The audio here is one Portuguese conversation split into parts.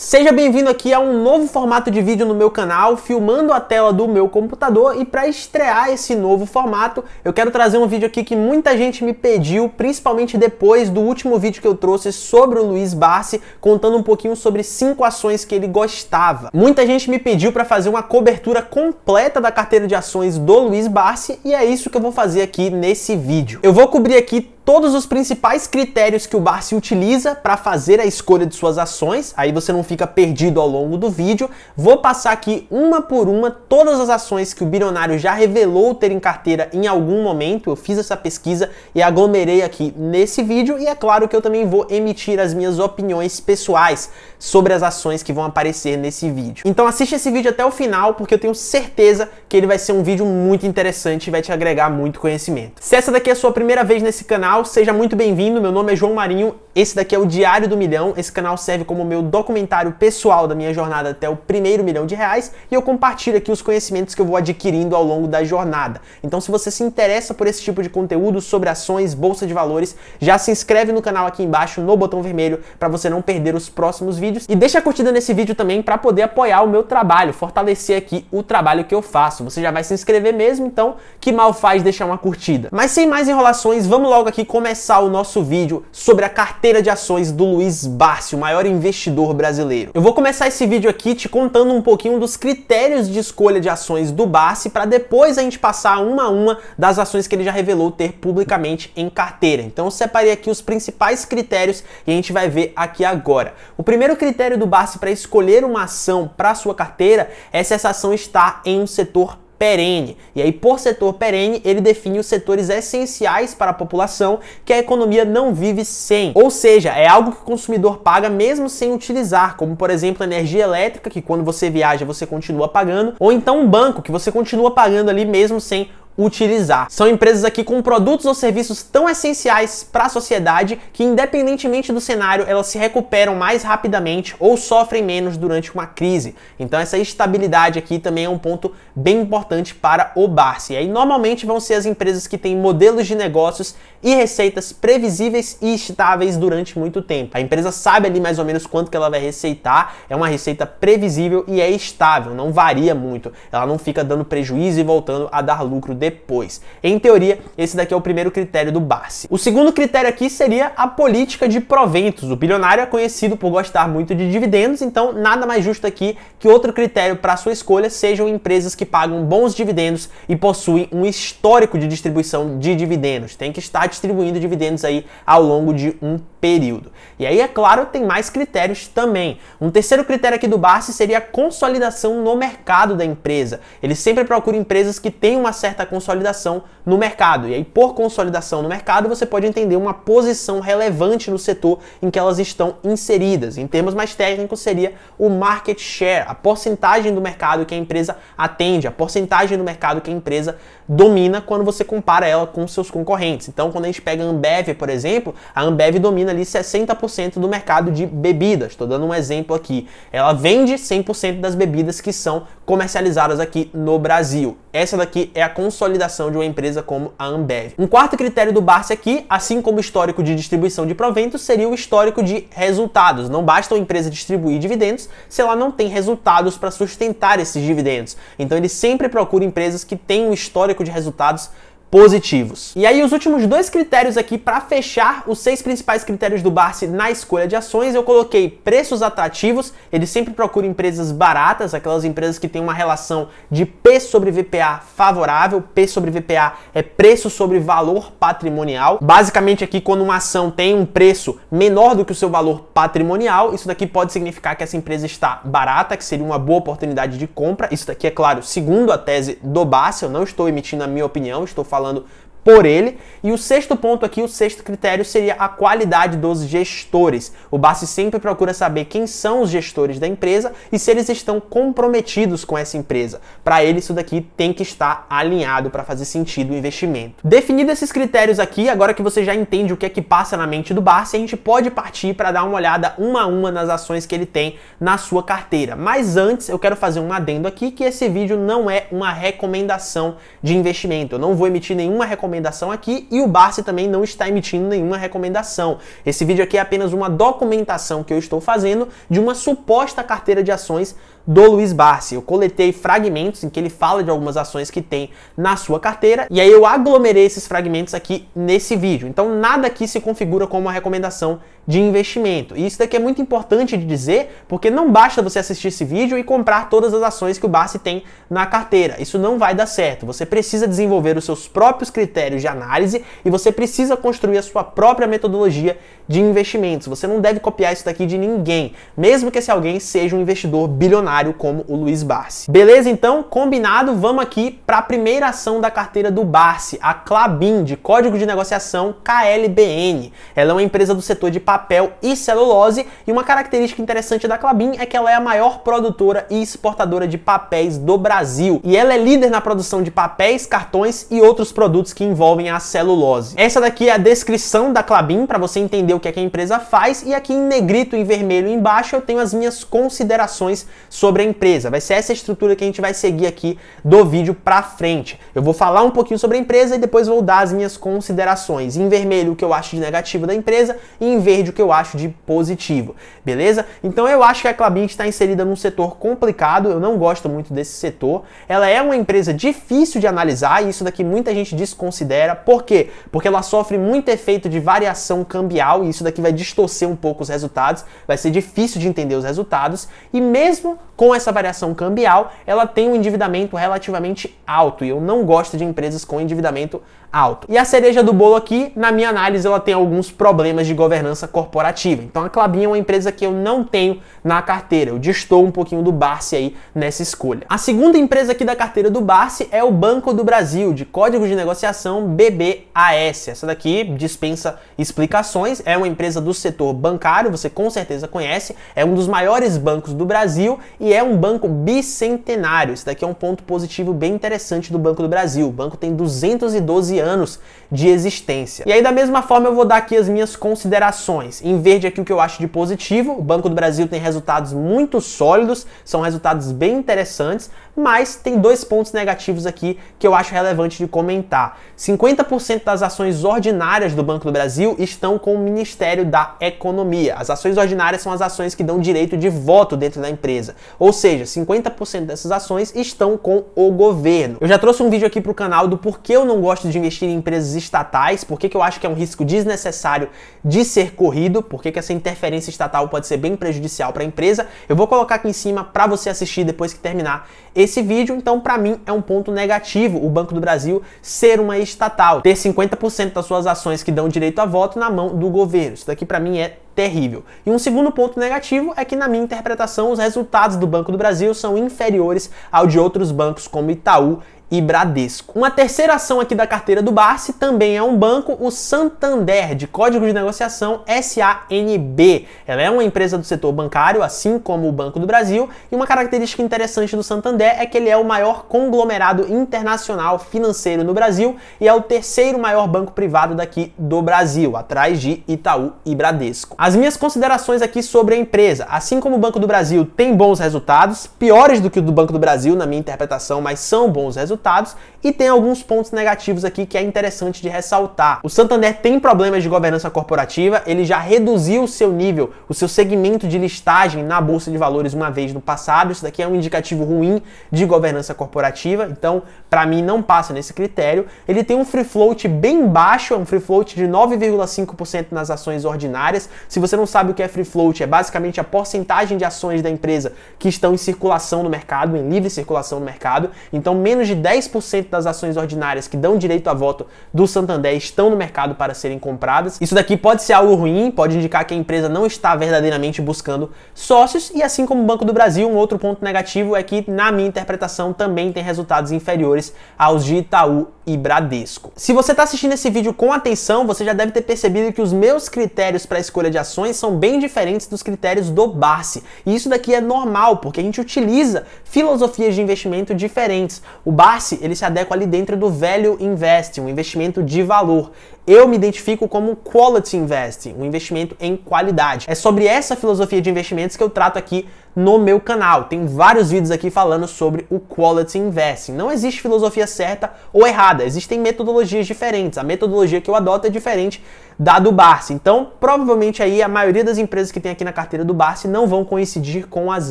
Seja bem-vindo aqui a um novo formato de vídeo no meu canal, filmando a tela do meu computador e para estrear esse novo formato, eu quero trazer um vídeo aqui que muita gente me pediu, principalmente depois do último vídeo que eu trouxe sobre o Luiz Barsi, contando um pouquinho sobre cinco ações que ele gostava. Muita gente me pediu para fazer uma cobertura completa da carteira de ações do Luiz Barsi e é isso que eu vou fazer aqui nesse vídeo. Eu vou cobrir aqui todos os principais critérios que o Barsi utiliza para fazer a escolha de suas ações, aí você não fica perdido ao longo do vídeo. Vou passar aqui uma por uma todas as ações que o bilionário já revelou ter em carteira em algum momento. Eu fiz essa pesquisa e aglomerei aqui nesse vídeo e é claro que eu também vou emitir as minhas opiniões pessoais sobre as ações que vão aparecer nesse vídeo. Então assiste esse vídeo até o final porque eu tenho certeza que ele vai ser um vídeo muito interessante e vai te agregar muito conhecimento. Se essa daqui é a sua primeira vez nesse canal, canal, seja muito bem-vindo. Meu nome é João Marinho esse daqui é o Diário do Milhão. Esse canal serve como meu documentário pessoal da minha jornada até o primeiro milhão de reais e eu compartilho aqui os conhecimentos que eu vou adquirindo ao longo da jornada. Então, se você se interessa por esse tipo de conteúdo sobre ações, bolsa de valores, já se inscreve no canal aqui embaixo no botão vermelho para você não perder os próximos vídeos e deixa a curtida nesse vídeo também para poder apoiar o meu trabalho, fortalecer aqui o trabalho que eu faço. Você já vai se inscrever mesmo, então que mal faz deixar uma curtida. Mas sem mais enrolações, vamos logo aqui começar o nosso vídeo sobre a carteira carteira de ações do Luiz Barsi, o maior investidor brasileiro. Eu vou começar esse vídeo aqui te contando um pouquinho dos critérios de escolha de ações do Barsi para depois a gente passar uma a uma das ações que ele já revelou ter publicamente em carteira. Então eu separei aqui os principais critérios e a gente vai ver aqui agora. O primeiro critério do Barsi para escolher uma ação para sua carteira é se essa ação está em um setor perene. E aí, por setor perene, ele define os setores essenciais para a população que a economia não vive sem. Ou seja, é algo que o consumidor paga mesmo sem utilizar, como por exemplo a energia elétrica, que quando você viaja você continua pagando, ou então um banco que você continua pagando ali mesmo sem utilizar. São empresas aqui com produtos ou serviços tão essenciais para a sociedade que, independentemente do cenário, elas se recuperam mais rapidamente ou sofrem menos durante uma crise. Então, essa estabilidade aqui também é um ponto bem importante para o Barsi. E aí, normalmente, vão ser as empresas que têm modelos de negócios e receitas previsíveis e estáveis durante muito tempo. A empresa sabe ali mais ou menos quanto que ela vai receitar, é uma receita previsível e é estável, não varia muito. Ela não fica dando prejuízo e voltando a dar lucro depois. Em teoria, esse daqui é o primeiro critério do Barsi. O segundo critério aqui seria a política de proventos. O bilionário é conhecido por gostar muito de dividendos, então nada mais justo aqui que outro critério para sua escolha sejam empresas que pagam bons dividendos e possuem um histórico de distribuição de dividendos. Tem que estar distribuindo dividendos aí ao longo de um período. E aí, é claro, tem mais critérios também. Um terceiro critério aqui do Barsi seria a consolidação no mercado da empresa. Ele sempre procura empresas que têm uma certa consolidação no mercado. E aí, por consolidação no mercado, você pode entender uma posição relevante no setor em que elas estão inseridas. Em termos mais técnicos, seria o market share, a porcentagem do mercado que a empresa atende, a porcentagem do mercado que a empresa domina quando você compara ela com seus concorrentes. Então, quando a gente pega a Ambev, por exemplo, a Ambev domina ali 60% do mercado de bebidas. Estou dando um exemplo aqui. Ela vende 100% das bebidas que são comercializadas aqui no Brasil. Essa daqui é a consolidação de uma empresa como a Ambev. Um quarto critério do Barça aqui, é assim como o histórico de distribuição de proventos, seria o histórico de resultados. Não basta uma empresa distribuir dividendos se ela não tem resultados para sustentar esses dividendos. Então ele sempre procura empresas que têm um histórico de resultados positivos. E aí os últimos dois critérios aqui para fechar os seis principais critérios do Barsi na escolha de ações, eu coloquei preços atrativos, ele sempre procura empresas baratas, aquelas empresas que têm uma relação de P sobre VPA favorável, P sobre VPA é preço sobre valor patrimonial. Basicamente aqui quando uma ação tem um preço menor do que o seu valor patrimonial, isso daqui pode significar que essa empresa está barata, que seria uma boa oportunidade de compra. Isso daqui é claro, segundo a tese do Barsi, eu não estou emitindo a minha opinião, estou falando falando por ele. E o sexto ponto aqui, o sexto critério, seria a qualidade dos gestores. O BASF sempre procura saber quem são os gestores da empresa e se eles estão comprometidos com essa empresa. Para ele, isso daqui tem que estar alinhado para fazer sentido o investimento. Definido esses critérios aqui, agora que você já entende o que é que passa na mente do BASF, a gente pode partir para dar uma olhada uma a uma nas ações que ele tem na sua carteira. Mas antes, eu quero fazer um adendo aqui que esse vídeo não é uma recomendação de investimento. Eu não vou emitir nenhuma recomendação recomendação aqui e o Barsi também não está emitindo nenhuma recomendação. Esse vídeo aqui é apenas uma documentação que eu estou fazendo de uma suposta carteira de ações do Luiz Barsi. Eu coletei fragmentos em que ele fala de algumas ações que tem na sua carteira e aí eu aglomerei esses fragmentos aqui nesse vídeo. Então nada aqui se configura como uma recomendação de investimento. E isso daqui é muito importante de dizer, porque não basta você assistir esse vídeo e comprar todas as ações que o Barsi tem na carteira. Isso não vai dar certo. Você precisa desenvolver os seus próprios critérios de análise e você precisa construir a sua própria metodologia de investimentos. Você não deve copiar isso daqui de ninguém, mesmo que esse alguém seja um investidor bilionário como o Luiz Barsi. Beleza, então? Combinado, vamos aqui para a primeira ação da carteira do Barsi, a Clabin, de Código de Negociação KLBN. Ela é uma empresa do setor de papel e celulose e uma característica interessante da Clabin é que ela é a maior produtora e exportadora de papéis do Brasil. E ela é líder na produção de papéis, cartões e outros produtos que envolvem a celulose. Essa daqui é a descrição da Clabin para você entender o que, é que a empresa faz e aqui em negrito e vermelho embaixo eu tenho as minhas considerações sobre sobre a empresa. Vai ser essa estrutura que a gente vai seguir aqui do vídeo para frente. Eu vou falar um pouquinho sobre a empresa e depois vou dar as minhas considerações. Em vermelho o que eu acho de negativo da empresa e em verde o que eu acho de positivo, beleza? Então eu acho que a Clabin está inserida num setor complicado, eu não gosto muito desse setor. Ela é uma empresa difícil de analisar e isso daqui muita gente desconsidera. Por quê? Porque ela sofre muito efeito de variação cambial e isso daqui vai distorcer um pouco os resultados, vai ser difícil de entender os resultados e mesmo com essa variação cambial, ela tem um endividamento relativamente alto. E eu não gosto de empresas com endividamento alto. E a cereja do bolo aqui, na minha análise, ela tem alguns problemas de governança corporativa. Então a Clabin é uma empresa que eu não tenho na carteira. Eu distou um pouquinho do Barsi aí nessa escolha. A segunda empresa aqui da carteira do Barsi é o Banco do Brasil, de código de negociação BBAS. Essa daqui dispensa explicações, é uma empresa do setor bancário, você com certeza conhece, é um dos maiores bancos do Brasil e é um banco bicentenário. Esse daqui é um ponto positivo bem interessante do Banco do Brasil. O banco tem 212 anos de existência. E aí, da mesma forma, eu vou dar aqui as minhas considerações. Em verde aqui o que eu acho de positivo, o Banco do Brasil tem resultados muito sólidos, são resultados bem interessantes, mas tem dois pontos negativos aqui que eu acho relevante de comentar. 50% das ações ordinárias do Banco do Brasil estão com o Ministério da Economia. As ações ordinárias são as ações que dão direito de voto dentro da empresa. Ou seja, 50% dessas ações estão com o governo. Eu já trouxe um vídeo aqui pro canal do porquê eu não gosto de investir investir em empresas estatais, por que, que eu acho que é um risco desnecessário de ser corrido, por que, que essa interferência estatal pode ser bem prejudicial para a empresa. Eu vou colocar aqui em cima para você assistir depois que terminar esse vídeo. Então, para mim, é um ponto negativo o Banco do Brasil ser uma estatal, ter 50% das suas ações que dão direito a voto na mão do governo. Isso daqui, para mim, é terrível. E um segundo ponto negativo é que, na minha interpretação, os resultados do Banco do Brasil são inferiores ao de outros bancos como Itaú e Bradesco. Uma terceira ação aqui da carteira do Barsi também é um banco, o Santander, de código de negociação SANB. Ela é uma empresa do setor bancário, assim como o Banco do Brasil, e uma característica interessante do Santander é que ele é o maior conglomerado internacional financeiro no Brasil e é o terceiro maior banco privado daqui do Brasil, atrás de Itaú e Bradesco. As minhas considerações aqui sobre a empresa, assim como o Banco do Brasil tem bons resultados, piores do que o do Banco do Brasil na minha interpretação, mas são bons resultados resultados e tem alguns pontos negativos aqui que é interessante de ressaltar. O Santander tem problemas de governança corporativa, ele já reduziu o seu nível, o seu segmento de listagem na bolsa de valores uma vez no passado. Isso daqui é um indicativo ruim de governança corporativa, então para mim não passa nesse critério. Ele tem um free float bem baixo, é um free float de 9,5% nas ações ordinárias. Se você não sabe o que é free float, é basicamente a porcentagem de ações da empresa que estão em circulação no mercado, em livre circulação no mercado. Então menos de 10% das ações ordinárias que dão direito a voto do Santander estão no mercado para serem compradas. Isso daqui pode ser algo ruim, pode indicar que a empresa não está verdadeiramente buscando sócios, e assim como o Banco do Brasil, um outro ponto negativo é que, na minha interpretação, também tem resultados inferiores aos de Itaú e Bradesco. Se você está assistindo esse vídeo com atenção, você já deve ter percebido que os meus critérios para escolha de ações são bem diferentes dos critérios do Barsi. E isso daqui é normal, porque a gente utiliza filosofias de investimento diferentes. O Barsi passe ele se adequa ali dentro do velho investing, um investimento de valor. Eu me identifico como quality investing, um investimento em qualidade. É sobre essa filosofia de investimentos que eu trato aqui no meu canal. Tem vários vídeos aqui falando sobre o quality investing. Não existe filosofia certa ou errada, existem metodologias diferentes. A metodologia que eu adoto é diferente da do Barsi. Então, provavelmente aí a maioria das empresas que tem aqui na carteira do Barsi não vão coincidir com as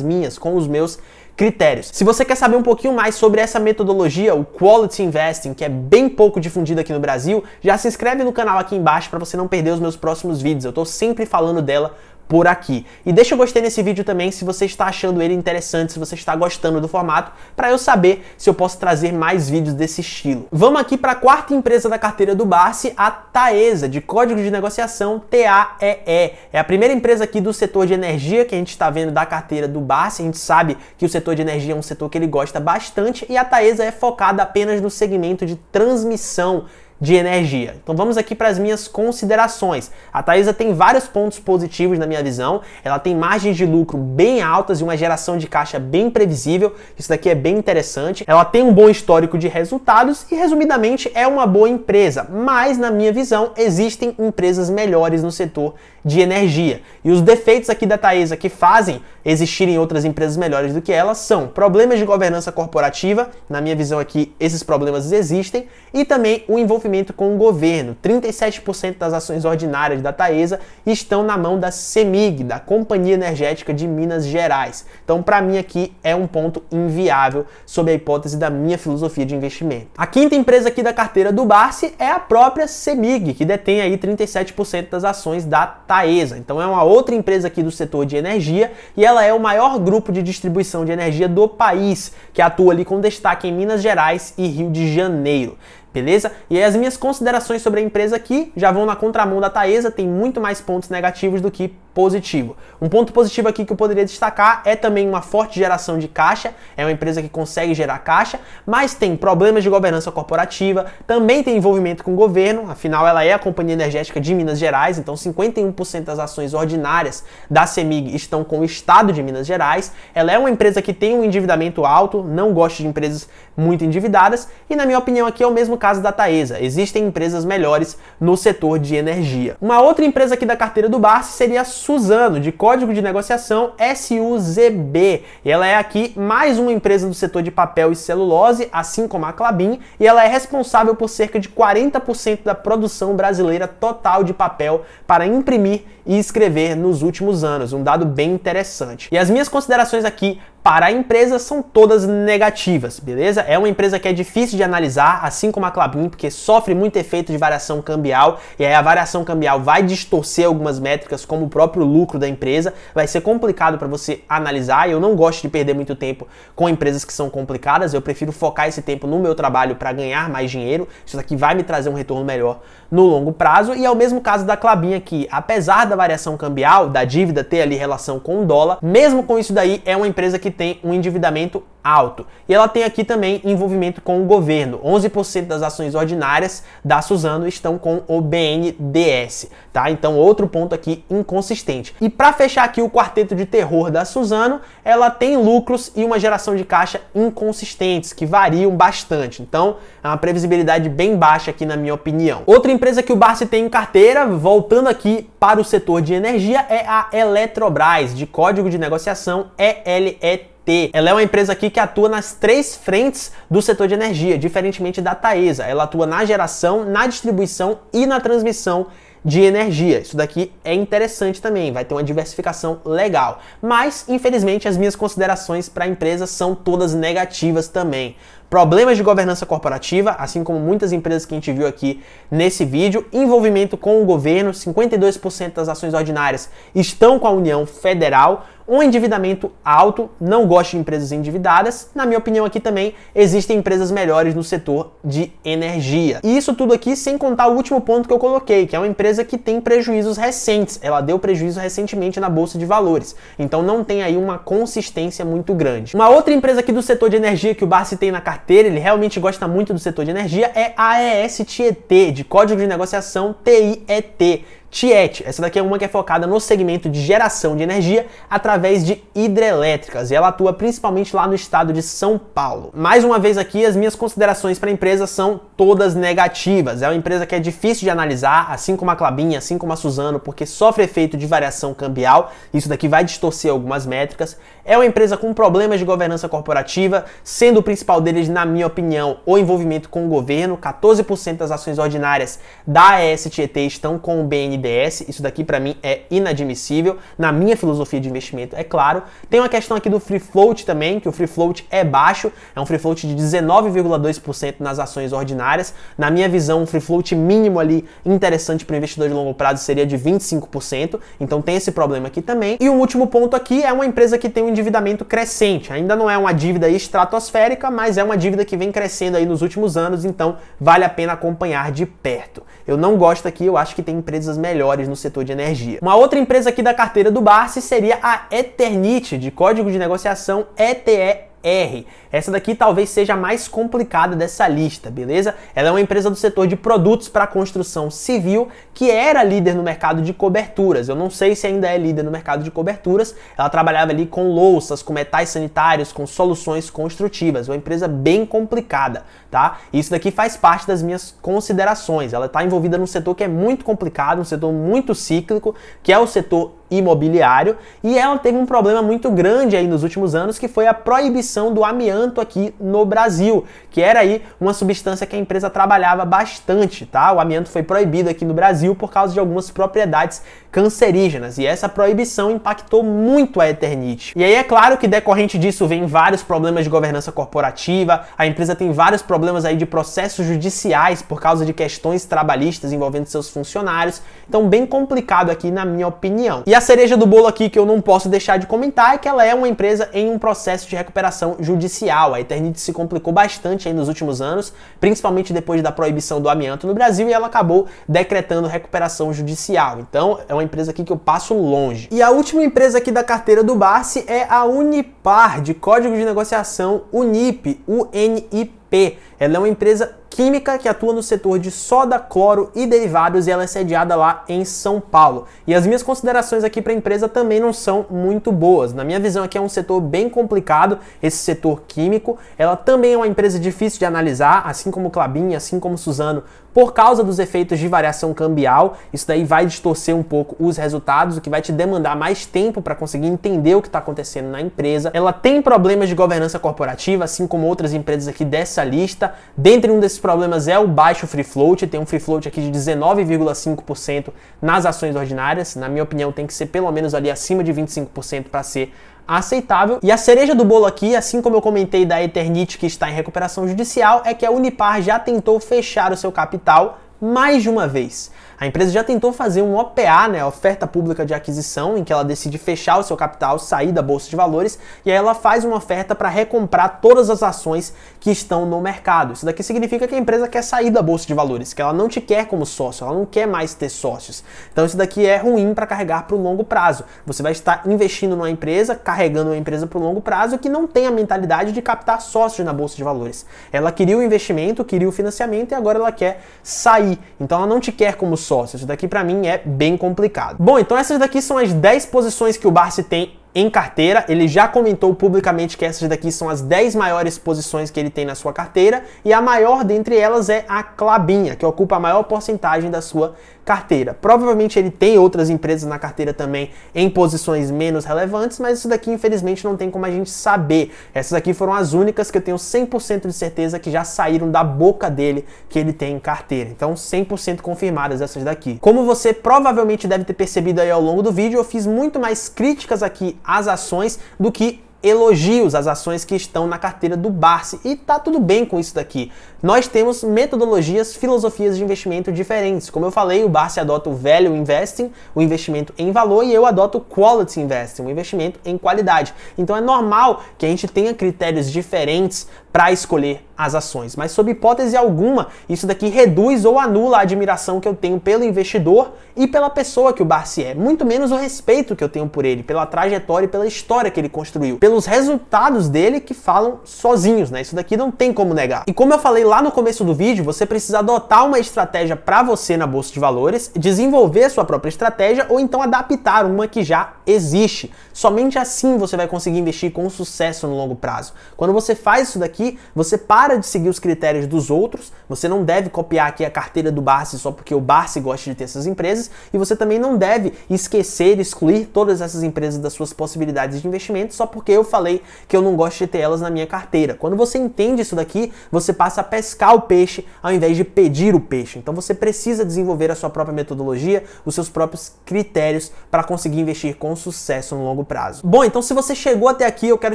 minhas, com os meus critérios. Se você quer saber um pouquinho mais sobre essa metodologia, o Quality Investing, que é bem pouco difundida aqui no Brasil, já se inscreve no canal aqui embaixo para você não perder os meus próximos vídeos. Eu estou sempre falando dela por aqui. E deixa o gostei nesse vídeo também se você está achando ele interessante, se você está gostando do formato, para eu saber se eu posso trazer mais vídeos desse estilo. Vamos aqui para a quarta empresa da carteira do Barsi, a Taesa, de código de negociação TAEE. É a primeira empresa aqui do setor de energia que a gente está vendo da carteira do Barsi. A gente sabe que o setor de energia é um setor que ele gosta bastante e a Taesa é focada apenas no segmento de transmissão de energia. Então vamos aqui para as minhas considerações. A Taesa tem vários pontos positivos na minha visão. Ela tem margens de lucro bem altas e uma geração de caixa bem previsível. Isso daqui é bem interessante. Ela tem um bom histórico de resultados e resumidamente é uma boa empresa, mas na minha visão existem empresas melhores no setor de energia. E os defeitos aqui da Taesa que fazem existirem outras empresas melhores do que ela são problemas de governança corporativa, na minha visão aqui esses problemas existem, e também o envolvimento envolvimento com o governo. 37% das ações ordinárias da Taesa estão na mão da CEMIG, da Companhia Energética de Minas Gerais. Então, para mim aqui é um ponto inviável sob a hipótese da minha filosofia de investimento. A quinta empresa aqui da carteira do Barsi é a própria CEMIG, que detém aí 37% das ações da Taesa. Então, é uma outra empresa aqui do setor de energia e ela é o maior grupo de distribuição de energia do país, que atua ali com destaque em Minas Gerais e Rio de Janeiro beleza? E as minhas considerações sobre a empresa aqui já vão na contramão da Taesa, tem muito mais pontos negativos do que positivo. Um ponto positivo aqui que eu poderia destacar é também uma forte geração de caixa, é uma empresa que consegue gerar caixa, mas tem problemas de governança corporativa, também tem envolvimento com o governo, afinal ela é a companhia energética de Minas Gerais, então 51% das ações ordinárias da CEMIG estão com o estado de Minas Gerais. Ela é uma empresa que tem um endividamento alto, não gosto de empresas muito endividadas, e na minha opinião aqui é o mesmo caso da Taesa. Existem empresas melhores no setor de energia. Uma outra empresa aqui da carteira do Bar seria a Suzano, de código de negociação SUZB. E ela é aqui mais uma empresa do setor de papel e celulose, assim como a Clabin, e ela é responsável por cerca de 40% da produção brasileira total de papel para imprimir e escrever nos últimos anos, um dado bem interessante. E as minhas considerações aqui para a empresa são todas negativas, beleza? É uma empresa que é difícil de analisar, assim como a Clabin, porque sofre muito efeito de variação cambial, e aí a variação cambial vai distorcer algumas métricas, como o próprio lucro da empresa, vai ser complicado para você analisar, eu não gosto de perder muito tempo com empresas que são complicadas, eu prefiro focar esse tempo no meu trabalho para ganhar mais dinheiro, isso daqui vai me trazer um retorno melhor no longo prazo, e é o mesmo caso da Clabin aqui, apesar da variação cambial, da dívida ter ali relação com o dólar, mesmo com isso daí, é uma empresa que tem um endividamento alto. E ela tem aqui também envolvimento com o governo. 11% das ações ordinárias da Suzano estão com o BNDS tá? Então outro ponto aqui inconsistente. E para fechar aqui o quarteto de terror da Suzano, ela tem lucros e uma geração de caixa inconsistentes, que variam bastante. Então, é uma previsibilidade bem baixa aqui na minha opinião. Outra empresa que o Barsi tem em carteira, voltando aqui para o setor de energia, é a Eletrobras, de código de negociação ELET ela é uma empresa aqui que atua nas três frentes do setor de energia, diferentemente da Taesa. Ela atua na geração, na distribuição e na transmissão de energia. Isso daqui é interessante também, vai ter uma diversificação legal. Mas, infelizmente, as minhas considerações para a empresa são todas negativas também problemas de governança corporativa, assim como muitas empresas que a gente viu aqui nesse vídeo, envolvimento com o governo, 52% das ações ordinárias estão com a União Federal, um endividamento alto, não gosto de empresas endividadas. Na minha opinião, aqui também existem empresas melhores no setor de energia. E isso tudo aqui sem contar o último ponto que eu coloquei, que é uma empresa que tem prejuízos recentes. Ela deu prejuízo recentemente na bolsa de valores. Então não tem aí uma consistência muito grande. Uma outra empresa aqui do setor de energia que o Barsi tem na carteira carteira, ele realmente gosta muito do setor de energia, é AES Tietê, de código de negociação TIET. Tiet, essa daqui é uma que é focada no segmento de geração de energia através de hidrelétricas e ela atua principalmente lá no estado de São Paulo. Mais uma vez aqui, as minhas considerações para a empresa são todas negativas. É uma empresa que é difícil de analisar, assim como a Clabinha, assim como a Suzano, porque sofre efeito de variação cambial, isso daqui vai distorcer algumas métricas. É uma empresa com problemas de governança corporativa, sendo o principal deles, na minha opinião, o envolvimento com o governo. 14% das ações ordinárias da STET estão com o BN isso daqui para mim é inadmissível na minha filosofia de investimento, é claro. Tem uma questão aqui do free float também, que o free float é baixo, é um free float de 19,2% nas ações ordinárias. Na minha visão, um free float mínimo ali interessante para o investidor de longo prazo seria de 25%. Então tem esse problema aqui também. E o um último ponto aqui é uma empresa que tem um endividamento crescente. Ainda não é uma dívida estratosférica, mas é uma dívida que vem crescendo aí nos últimos anos, então vale a pena acompanhar de perto. Eu não gosto aqui, eu acho que tem empresas melhores melhores no setor de energia. Uma outra empresa aqui da carteira do Barsi seria a Eternit, de código de negociação ETE R. Essa daqui talvez seja a mais complicada dessa lista, beleza? Ela é uma empresa do setor de produtos para construção civil que era líder no mercado de coberturas. Eu não sei se ainda é líder no mercado de coberturas. Ela trabalhava ali com louças, com metais sanitários, com soluções construtivas. É uma empresa bem complicada, tá? Isso daqui faz parte das minhas considerações. Ela está envolvida num setor que é muito complicado, um setor muito cíclico, que é o setor imobiliário e ela teve um problema muito grande aí nos últimos anos que foi a proibição do amianto aqui no Brasil, que era aí uma substância que a empresa trabalhava bastante, tá? O amianto foi proibido aqui no Brasil por causa de algumas propriedades cancerígenas e essa proibição impactou muito a Eternit. E aí é claro que decorrente disso vem vários problemas de governança corporativa, a empresa tem vários problemas aí de processos judiciais por causa de questões trabalhistas envolvendo seus funcionários. Então bem complicado aqui na minha opinião. E a cereja do bolo aqui que eu não posso deixar de comentar é que ela é uma empresa em um processo de recuperação judicial. A Eternit se complicou bastante nos últimos anos, principalmente depois da proibição do amianto no Brasil, e ela acabou decretando recuperação judicial. Então, é uma empresa aqui que eu passo longe. E a última empresa aqui da carteira do Barsi é a Unipar, de código de negociação UNIP, UNIP BP. Ela é uma empresa química que atua no setor de soda, cloro e derivados e ela é sediada lá em São Paulo. E as minhas considerações aqui para a empresa também não são muito boas. Na minha visão aqui é um setor bem complicado, esse setor químico. Ela também é uma empresa difícil de analisar, assim como Clabin, assim como Suzano, por causa dos efeitos de variação cambial, isso daí vai distorcer um pouco os resultados, o que vai te demandar mais tempo para conseguir entender o que está acontecendo na empresa. Ela tem problemas de governança corporativa, assim como outras empresas aqui dessa lista. Dentre um desses problemas é o baixo free float, tem um free float aqui de 19,5% nas ações ordinárias. Na minha opinião, tem que ser pelo menos ali acima de 25% para ser aceitável. E a cereja do bolo aqui, assim como eu comentei da Eternit que está em recuperação judicial, é que a Unipar já tentou fechar o seu capital mais de uma vez. A empresa já tentou fazer um OPA, né, oferta pública de aquisição, em que ela decide fechar o seu capital, sair da bolsa de valores, e aí ela faz uma oferta para recomprar todas as ações que estão no mercado. Isso daqui significa que a empresa quer sair da bolsa de valores, que ela não te quer como sócio, ela não quer mais ter sócios. Então isso daqui é ruim para carregar para o longo prazo. Você vai estar investindo numa empresa, carregando uma empresa para o longo prazo que não tem a mentalidade de captar sócios na bolsa de valores. Ela queria o investimento, queria o financiamento e agora ela quer sair. Então ela não te quer como sócio sócio. Isso daqui para mim é bem complicado. Bom, então essas daqui são as 10 posições que o Barsi tem em carteira. Ele já comentou publicamente que essas daqui são as 10 maiores posições que ele tem na sua carteira e a maior dentre elas é a Clabinha, que ocupa a maior porcentagem da sua carteira. Provavelmente ele tem outras empresas na carteira também em posições menos relevantes, mas isso daqui infelizmente não tem como a gente saber. Essas aqui foram as únicas que eu tenho 100% de certeza que já saíram da boca dele que ele tem em carteira. Então 100% confirmadas essas daqui. Como você provavelmente deve ter percebido aí ao longo do vídeo, eu fiz muito mais críticas aqui às ações do que elogios às ações que estão na carteira do Barsi e tá tudo bem com isso daqui. Nós temos metodologias, filosofias de investimento diferentes. Como eu falei, o Barsi adota o value investing, o investimento em valor, e eu adoto o quality investing, o investimento em qualidade. Então é normal que a gente tenha critérios diferentes para escolher as ações. Mas sob hipótese alguma, isso daqui reduz ou anula a admiração que eu tenho pelo investidor e pela pessoa que o Barsi é, muito menos o respeito que eu tenho por ele, pela trajetória e pela história que ele construiu, pelos resultados dele que falam sozinhos, né? Isso daqui não tem como negar. E como eu falei lá no começo do vídeo, você precisa adotar uma estratégia para você na bolsa de valores, desenvolver sua própria estratégia ou então adaptar uma que já existe. Somente assim você vai conseguir investir com sucesso no longo prazo. Quando você faz isso daqui, você para para de seguir os critérios dos outros, você não deve copiar aqui a carteira do Barsi só porque o Barsi gosta de ter essas empresas, e você também não deve esquecer, excluir todas essas empresas das suas possibilidades de investimento só porque eu falei que eu não gosto de ter elas na minha carteira. Quando você entende isso daqui, você passa a pescar o peixe ao invés de pedir o peixe. Então você precisa desenvolver a sua própria metodologia, os seus próprios critérios para conseguir investir com sucesso no longo prazo. Bom, então se você chegou até aqui, eu quero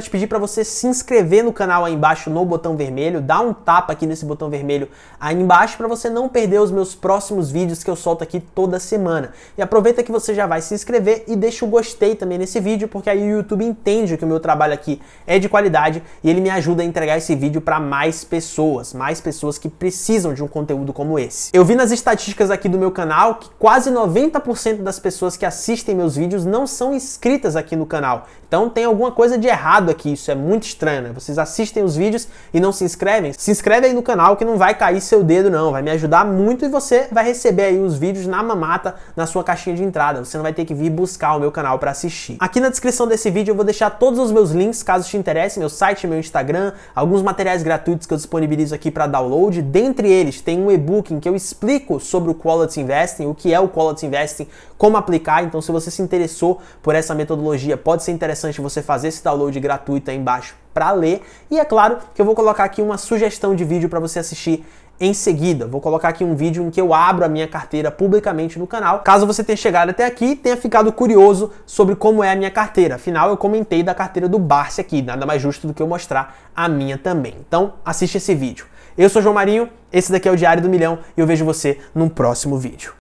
te pedir para você se inscrever no canal aí embaixo no botão vermelho dá um tapa aqui nesse botão vermelho aí embaixo para você não perder os meus próximos vídeos que eu solto aqui toda semana. E aproveita que você já vai se inscrever e deixa o gostei também nesse vídeo, porque aí o YouTube entende que o meu trabalho aqui é de qualidade e ele me ajuda a entregar esse vídeo para mais pessoas, mais pessoas que precisam de um conteúdo como esse. Eu vi nas estatísticas aqui do meu canal que quase 90% das pessoas que assistem meus vídeos não são inscritas aqui no canal. Então tem alguma coisa de errado aqui, isso é muito estranho. Né? Vocês assistem os vídeos e não se inscrevem inscrevem, se inscreve aí no canal que não vai cair seu dedo não, vai me ajudar muito e você vai receber aí os vídeos na mamata na sua caixinha de entrada, você não vai ter que vir buscar o meu canal para assistir. Aqui na descrição desse vídeo eu vou deixar todos os meus links caso te interesse, meu site, meu Instagram, alguns materiais gratuitos que eu disponibilizo aqui para download, dentre eles tem um e-book em que eu explico sobre o Quality Investing, o que é o Quality Investing, como aplicar, então se você se interessou por essa metodologia, pode ser interessante você fazer esse download gratuito aí embaixo para ler. E é claro que eu vou colocar aqui uma sugestão de vídeo para você assistir em seguida. Vou colocar aqui um vídeo em que eu abro a minha carteira publicamente no canal. Caso você tenha chegado até aqui e tenha ficado curioso sobre como é a minha carteira. Afinal, eu comentei da carteira do Barsi aqui, nada mais justo do que eu mostrar a minha também. Então, assiste esse vídeo. Eu sou João Marinho, esse daqui é o Diário do Milhão e eu vejo você num próximo vídeo.